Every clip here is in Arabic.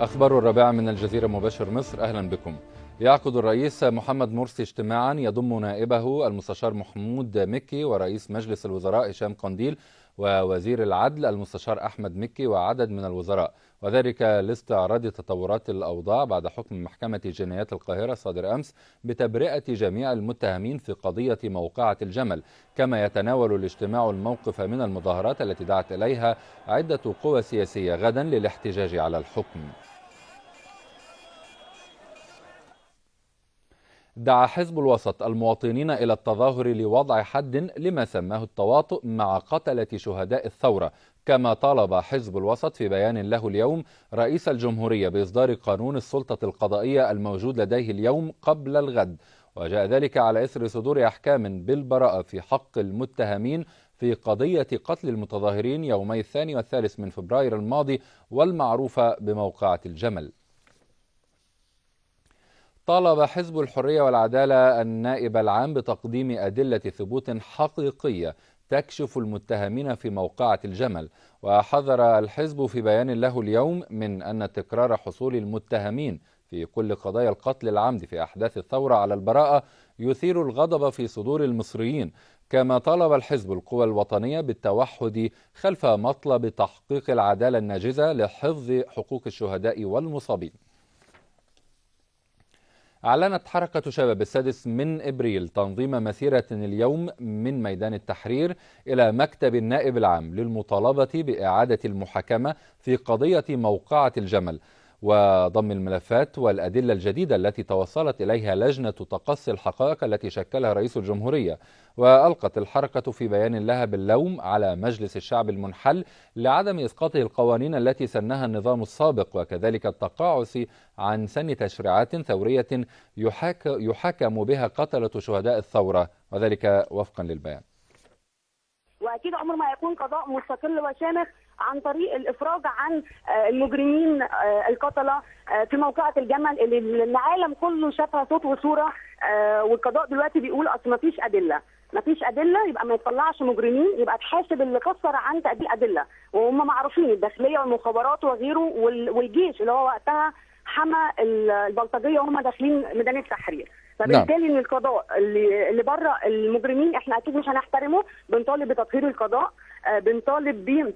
أخبار الرابعة من الجزيرة مباشر مصر أهلا بكم يعقد الرئيس محمد مرسي اجتماعا يضم نائبه المستشار محمود مكي ورئيس مجلس الوزراء هشام قنديل ووزير العدل المستشار أحمد مكي وعدد من الوزراء وذلك لاستعراض تطورات الأوضاع بعد حكم محكمة جنايات القاهرة صادر أمس بتبرئة جميع المتهمين في قضية موقعة الجمل كما يتناول الاجتماع الموقف من المظاهرات التي دعت إليها عدة قوى سياسية غدا للاحتجاج على الحكم دعا حزب الوسط المواطنين إلى التظاهر لوضع حد لما سماه التواطؤ مع قتلة شهداء الثورة كما طالب حزب الوسط في بيان له اليوم رئيس الجمهورية بإصدار قانون السلطة القضائية الموجود لديه اليوم قبل الغد وجاء ذلك على إثر صدور أحكام بالبراءة في حق المتهمين في قضية قتل المتظاهرين يومي الثاني والثالث من فبراير الماضي والمعروفة بموقعة الجمل طالب حزب الحرية والعدالة النائب العام بتقديم أدلة ثبوت حقيقية تكشف المتهمين في موقعة الجمل وحذر الحزب في بيان له اليوم من أن تكرار حصول المتهمين في كل قضايا القتل العمد في أحداث الثورة على البراءة يثير الغضب في صدور المصريين كما طالب الحزب القوى الوطنية بالتوحد خلف مطلب تحقيق العدالة الناجزة لحفظ حقوق الشهداء والمصابين أعلنت حركة شباب السادس من إبريل تنظيم مسيرة اليوم من ميدان التحرير إلى مكتب النائب العام للمطالبة بإعادة المحاكمة في قضية موقعة الجمل وضم الملفات والأدلة الجديدة التي توصلت إليها لجنة تقصي الحقائق التي شكلها رئيس الجمهورية وألقت الحركة في بيان لها باللوم على مجلس الشعب المنحل لعدم إسقاطه القوانين التي سنها النظام السابق وكذلك التقاعس عن سن تشريعات ثورية يحاك يحاكم بها قتلة شهداء الثورة وذلك وفقا للبيان وأكيد عمر ما يكون قضاء مستقل وشامخ عن طريق الافراج عن آه، المجرمين آه، القتله آه، في موقعة الجمل اللي العالم كله شافها صوت وصوره والقضاء دلوقتي بيقول اصل ما فيش ادله ما فيش ادله يبقى ما يطلعش مجرمين يبقى تحاسب اللي قصر عن تقديم ادله وهم معروفين الداخليه والمخابرات وغيره والجيش اللي هو وقتها حمى البلطجيه وهم داخلين ميدان التحرير فبالتالي نعم. ان القضاء اللي اللي بره المجرمين احنا اكيد مش هنحترمه بنطالب بتطهير القضاء بنطالب بيه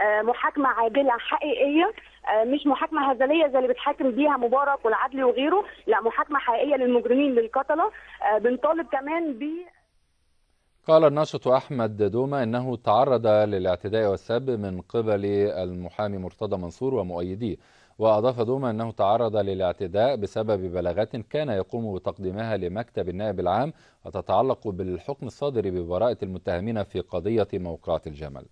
آه، محاكمه عادلة حقيقيه آه، مش محاكمه هزليه زي اللي بتحاكم بيها مبارك والعدلي وغيره لا محاكمه حقيقيه للمجرمين للقتله آه، بنطالب كمان ب قال الناشط أحمد دوما إنه تعرض للاعتداء والسب من قبل المحامي مرتضى منصور ومؤيديه وأضاف دوما أنه تعرض للاعتداء بسبب بلاغات كان يقوم بتقديمها لمكتب النائب العام وتتعلق بالحكم الصادر ببراءة المتهمين في قضية موقعة الجمل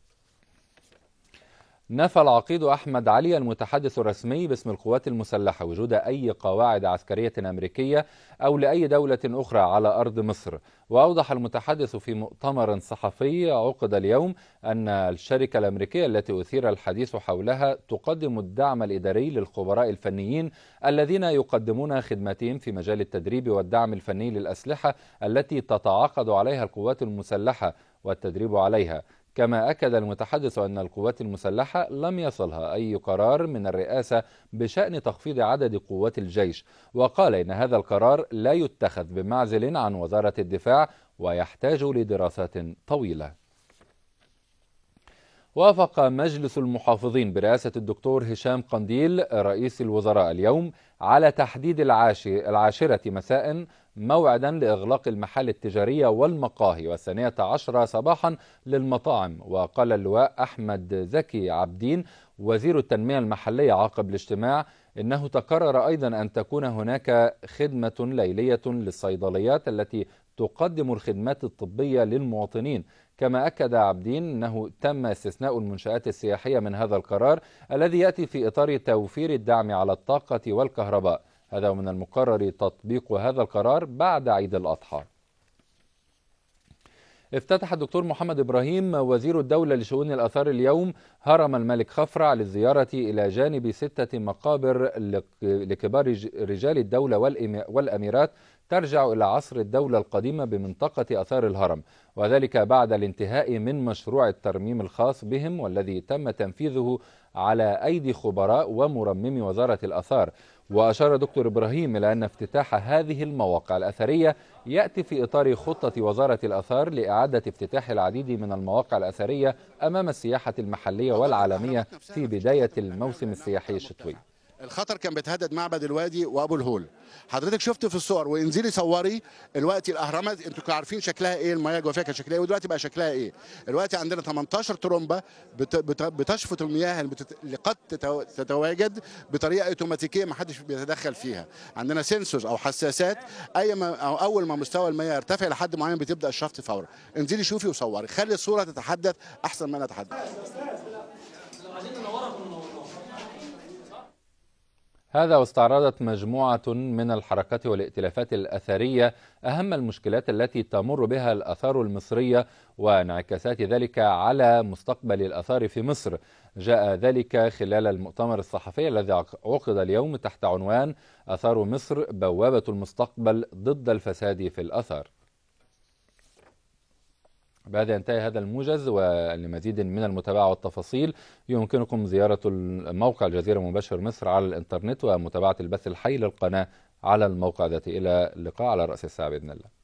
نفى العقيد أحمد علي المتحدث الرسمي باسم القوات المسلحة وجود أي قواعد عسكرية أمريكية أو لأي دولة أخرى على أرض مصر وأوضح المتحدث في مؤتمر صحفي عقد اليوم أن الشركة الأمريكية التي أثير الحديث حولها تقدم الدعم الإداري للخبراء الفنيين الذين يقدمون خدماتهم في مجال التدريب والدعم الفني للأسلحة التي تتعاقد عليها القوات المسلحة والتدريب عليها كما أكد المتحدث أن القوات المسلحة لم يصلها أي قرار من الرئاسة بشأن تخفيض عدد قوات الجيش وقال إن هذا القرار لا يتخذ بمعزل عن وزارة الدفاع ويحتاج لدراسات طويلة وافق مجلس المحافظين برئاسة الدكتور هشام قنديل رئيس الوزراء اليوم على تحديد العاشرة مساء موعدا لإغلاق المحال التجارية والمقاهي والثانية عشرة صباحا للمطاعم وقال اللواء أحمد زكي عبدين وزير التنمية المحلية عقب الاجتماع إنه تقرر أيضا أن تكون هناك خدمة ليلية للصيدليات التي تقدم الخدمات الطبية للمواطنين كما أكد عبدين أنه تم استثناء المنشآت السياحية من هذا القرار الذي يأتي في إطار توفير الدعم على الطاقة والكهرباء هذا ومن المقرر تطبيق هذا القرار بعد عيد الأضحى افتتح الدكتور محمد إبراهيم وزير الدولة لشؤون الأثار اليوم هرم الملك خفرع للزيارة إلى جانب ستة مقابر لكبار رجال الدولة والأميرات ترجع إلى عصر الدولة القديمة بمنطقة أثار الهرم وذلك بعد الانتهاء من مشروع الترميم الخاص بهم والذي تم تنفيذه على أيدي خبراء ومرممي وزارة الأثار وأشار دكتور إبراهيم إلى أن افتتاح هذه المواقع الأثرية يأتي في إطار خطة وزارة الأثار لإعادة افتتاح العديد من المواقع الأثرية أمام السياحة المحلية والعالمية في بداية الموسم السياحي الشتوي الخطر كان بيتهدد معبد الوادي وابو الهول حضرتك شفت في الصور وانزلي صوري الوقت الاهرامات انتوا عارفين شكلها ايه المياه فيها كان شكلها ايه ودلوقتي بقى شكلها ايه الوقت عندنا 18 ترومبه بتشفط المياه اللي, قد تتواجد بطريقه اوتوماتيكيه ما حدش بيتدخل فيها عندنا سنسورز او حساسات اي ما أو اول ما مستوى المياه يرتفع لحد معين بتبدا الشفط فورا انزلي شوفي وصوري خلي الصوره تتحدث احسن ما انا اتحدث هذا واستعرضت مجموعة من الحركات والائتلافات الأثرية أهم المشكلات التي تمر بها الأثار المصرية وانعكاسات ذلك على مستقبل الأثار في مصر جاء ذلك خلال المؤتمر الصحفي الذي عقد اليوم تحت عنوان أثار مصر بوابة المستقبل ضد الفساد في الأثار بهذا ينتهي هذا الموجز ولمزيد من المتابعة والتفاصيل يمكنكم زيارة موقع الجزيرة مباشر مصر على الإنترنت ومتابعة البث الحي للقناة على الموقع ذاته إلى اللقاء على رأس الساعة بإذن الله